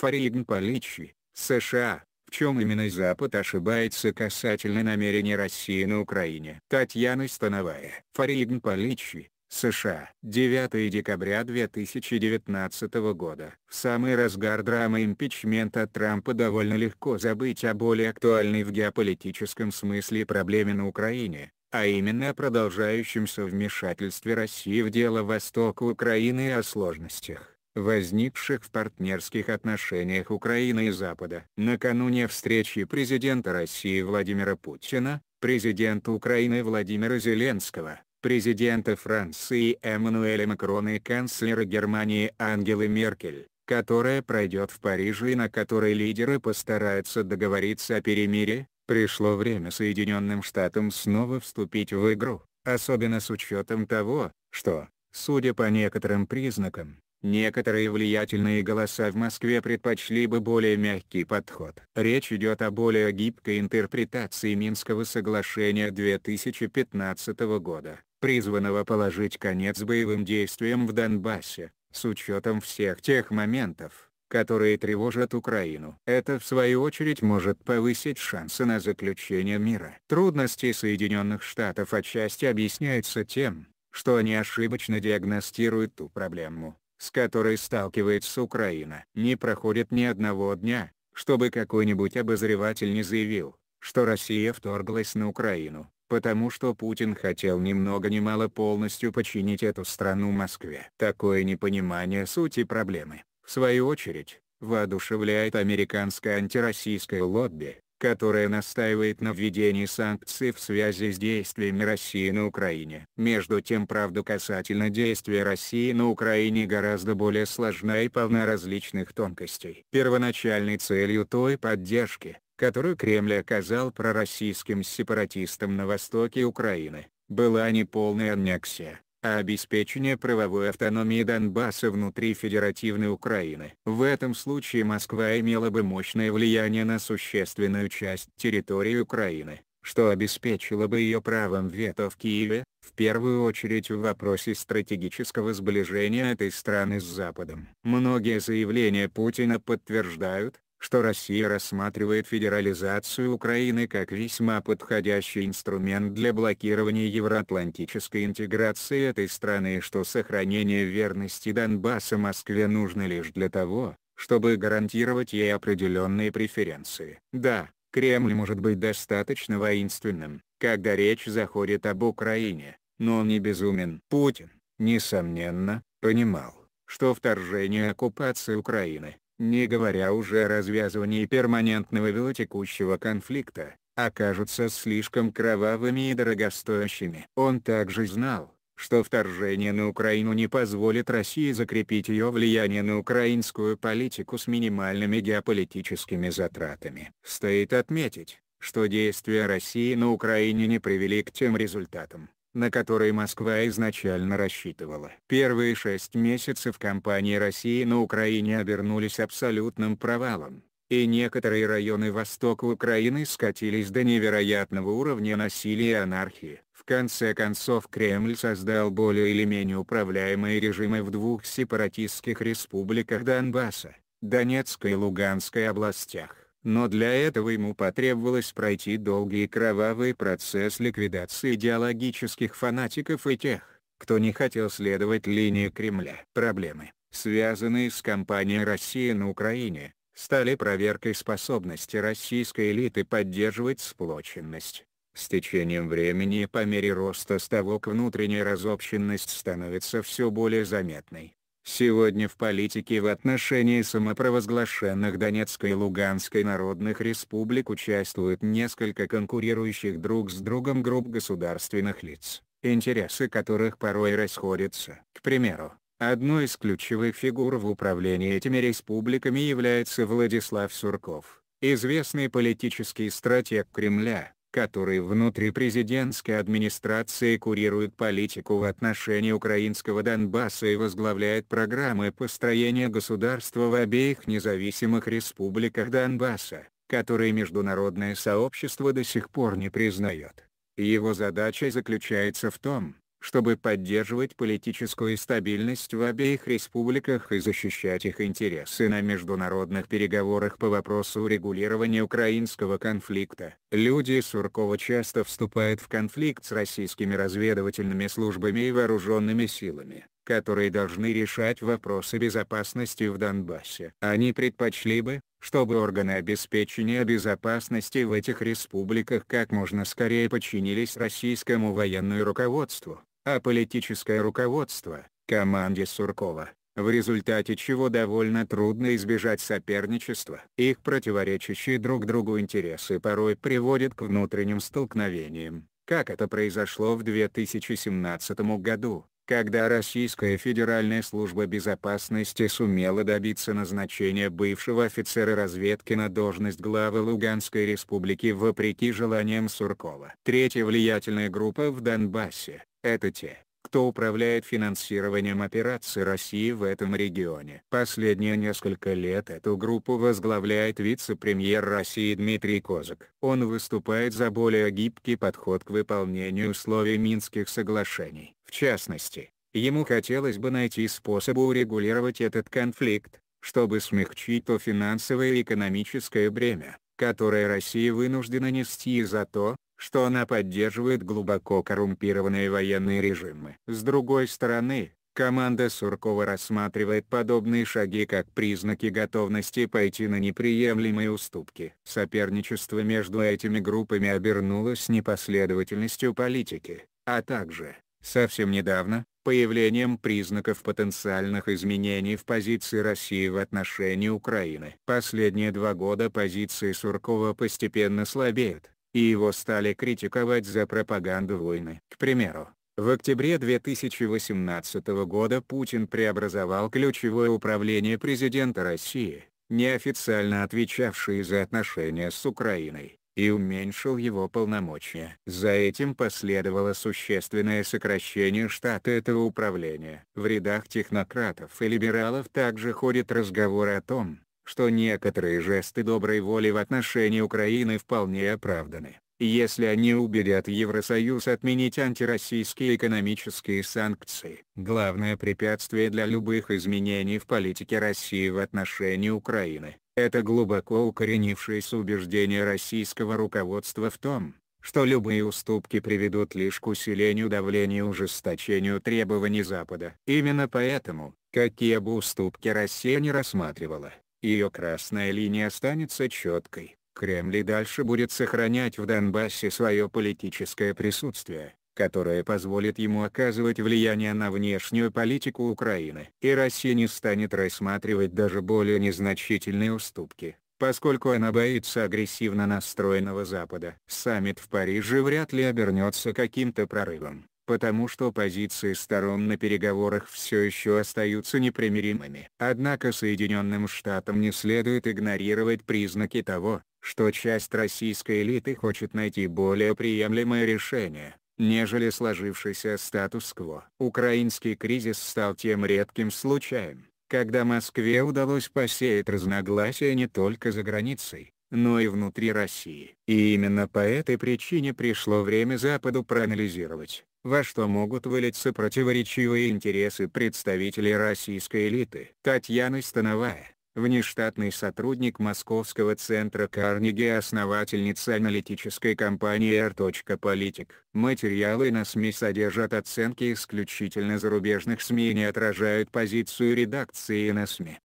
Фаригн Поличи, США, в чем именно Запад ошибается касательно намерений России на Украине. Татьяна Становая, Фаригн Поличи, США. 9 декабря 2019 года. В самый разгар драмы импичмента Трампа довольно легко забыть о более актуальной в геополитическом смысле проблеме на Украине, а именно о продолжающемся вмешательстве России в дело Востока Украины и о сложностях возникших в партнерских отношениях Украины и Запада. Накануне встречи президента России Владимира Путина, президента Украины Владимира Зеленского, президента Франции Эммануэля Макрона и канцлера Германии Ангелы Меркель, которая пройдет в Париже и на которой лидеры постараются договориться о перемирии, пришло время Соединенным Штатам снова вступить в игру, особенно с учетом того, что, судя по некоторым признакам, Некоторые влиятельные голоса в Москве предпочли бы более мягкий подход. Речь идет о более гибкой интерпретации Минского соглашения 2015 года, призванного положить конец боевым действиям в Донбассе, с учетом всех тех моментов, которые тревожат Украину. Это в свою очередь может повысить шансы на заключение мира. Трудности Соединенных Штатов отчасти объясняются тем, что они ошибочно диагностируют ту проблему, с которой сталкивается Украина. Не проходит ни одного дня, чтобы какой-нибудь обозреватель не заявил, что Россия вторглась на Украину, потому что Путин хотел ни много ни мало полностью починить эту страну Москве. Такое непонимание сути проблемы, в свою очередь, воодушевляет американское антироссийское лобби, которая настаивает на введении санкций в связи с действиями России на Украине. Между тем правда касательно действия России на Украине гораздо более сложна и полна различных тонкостей. Первоначальной целью той поддержки, которую Кремль оказал пророссийским сепаратистам на востоке Украины, была не полная аннексия а обеспечение правовой автономии Донбасса внутри федеративной Украины. В этом случае Москва имела бы мощное влияние на существенную часть территории Украины, что обеспечило бы ее правом вето в Киеве, в первую очередь в вопросе стратегического сближения этой страны с Западом. Многие заявления Путина подтверждают, что Россия рассматривает федерализацию Украины как весьма подходящий инструмент для блокирования евроатлантической интеграции этой страны и что сохранение верности Донбасса Москве нужно лишь для того, чтобы гарантировать ей определенные преференции. Да, Кремль может быть достаточно воинственным, когда речь заходит об Украине, но он не безумен. Путин, несомненно, понимал, что вторжение оккупации Украины не говоря уже о развязывании перманентного велотекущего конфликта, окажутся слишком кровавыми и дорогостоящими. Он также знал, что вторжение на Украину не позволит России закрепить ее влияние на украинскую политику с минимальными геополитическими затратами. Стоит отметить, что действия России на Украине не привели к тем результатам, на которые Москва изначально рассчитывала. Первые шесть месяцев кампании России на Украине обернулись абсолютным провалом, и некоторые районы востока Украины скатились до невероятного уровня насилия и анархии. В конце концов Кремль создал более или менее управляемые режимы в двух сепаратистских республиках Донбасса, Донецкой и Луганской областях но для этого ему потребовалось пройти долгий и кровавый процесс ликвидации идеологических фанатиков и тех, кто не хотел следовать линии Кремля. Проблемы, связанные с кампанией России на Украине, стали проверкой способности российской элиты поддерживать сплоченность. С течением времени и по мере роста ставок внутренняя разобщенность становится все более заметной. Сегодня в политике в отношении самопровозглашенных Донецкой и Луганской народных республик участвуют несколько конкурирующих друг с другом групп государственных лиц, интересы которых порой расходятся. К примеру, одной из ключевых фигур в управлении этими республиками является Владислав Сурков, известный политический стратег Кремля, который внутри президентской администрации курирует политику в отношении украинского Донбасса и возглавляет программы построения государства в обеих независимых республиках Донбасса, которые международное сообщество до сих пор не признает. Его задача заключается в том, чтобы поддерживать политическую стабильность в обеих республиках и защищать их интересы на международных переговорах по вопросу урегулирования украинского конфликта. Люди Суркова часто вступают в конфликт с российскими разведывательными службами и вооруженными силами которые должны решать вопросы безопасности в Донбассе. Они предпочли бы, чтобы органы обеспечения безопасности в этих республиках как можно скорее подчинились российскому военному руководству, а политическое руководство – команде Суркова, в результате чего довольно трудно избежать соперничества. Их противоречащие друг другу интересы порой приводят к внутренним столкновениям, как это произошло в 2017 году, когда Российская Федеральная служба безопасности сумела добиться назначения бывшего офицера разведки на должность главы Луганской республики вопреки желаниям Суркова. Третья влиятельная группа в Донбассе – это те, кто управляет финансированием операций России в этом регионе. Последние несколько лет эту группу возглавляет вице-премьер России Дмитрий Козак. Он выступает за более гибкий подход к выполнению условий Минских соглашений в частности, ему хотелось бы найти способы урегулировать этот конфликт, чтобы смягчить то финансовое и экономическое бремя, которое Россия вынуждена нести за то, что она поддерживает глубоко коррумпированные военные режимы. С другой стороны, команда Суркова рассматривает подобные шаги как признаки готовности пойти на неприемлемые уступки. Соперничество между этими группами обернулось непоследовательностью политики, а также, Совсем недавно, появлением признаков потенциальных изменений в позиции России в отношении Украины. Последние два года позиции Суркова постепенно слабеют, и его стали критиковать за пропаганду войны. К примеру, в октябре 2018 года Путин преобразовал ключевое управление президента России, неофициально отвечавшее за отношения с Украиной, и уменьшил его полномочия. За этим последовало существенное сокращение штата этого управления. В рядах технократов и либералов также ходят разговоры о том, что некоторые жесты доброй воли в отношении Украины вполне оправданы. Если они убедят Евросоюз отменить антироссийские экономические санкции. Главное препятствие для любых изменений в политике России в отношении Украины это глубоко укоренившееся убеждение российского руководства в том, что любые уступки приведут лишь к усилению давления и ужесточению требований Запада. Именно поэтому, какие бы уступки Россия не рассматривала, ее красная линия останется четкой. Кремль и дальше будет сохранять в Донбассе свое политическое присутствие, которое позволит ему оказывать влияние на внешнюю политику Украины. И Россия не станет рассматривать даже более незначительные уступки, поскольку она боится агрессивно настроенного Запада. Саммит в Париже вряд ли обернется каким-то прорывом, потому что позиции сторон на переговорах все еще остаются непримиримыми. Однако Соединенным Штатам не следует игнорировать признаки того, что часть российской элиты хочет найти более приемлемое решение нежели сложившийся статус-кво. Украинский кризис стал тем редким случаем, когда Москве удалось посеять разногласия не только за границей, но и внутри России. И именно по этой причине пришло время Западу проанализировать, во что могут вылиться противоречивые интересы представителей российской элиты. Татьяна Становая внештатный сотрудник Московского центра Карнеги и основательница аналитической компании R.Политик. Материалы на СМИ содержат оценки исключительно зарубежных СМИ и не отражают позицию редакции на СМИ.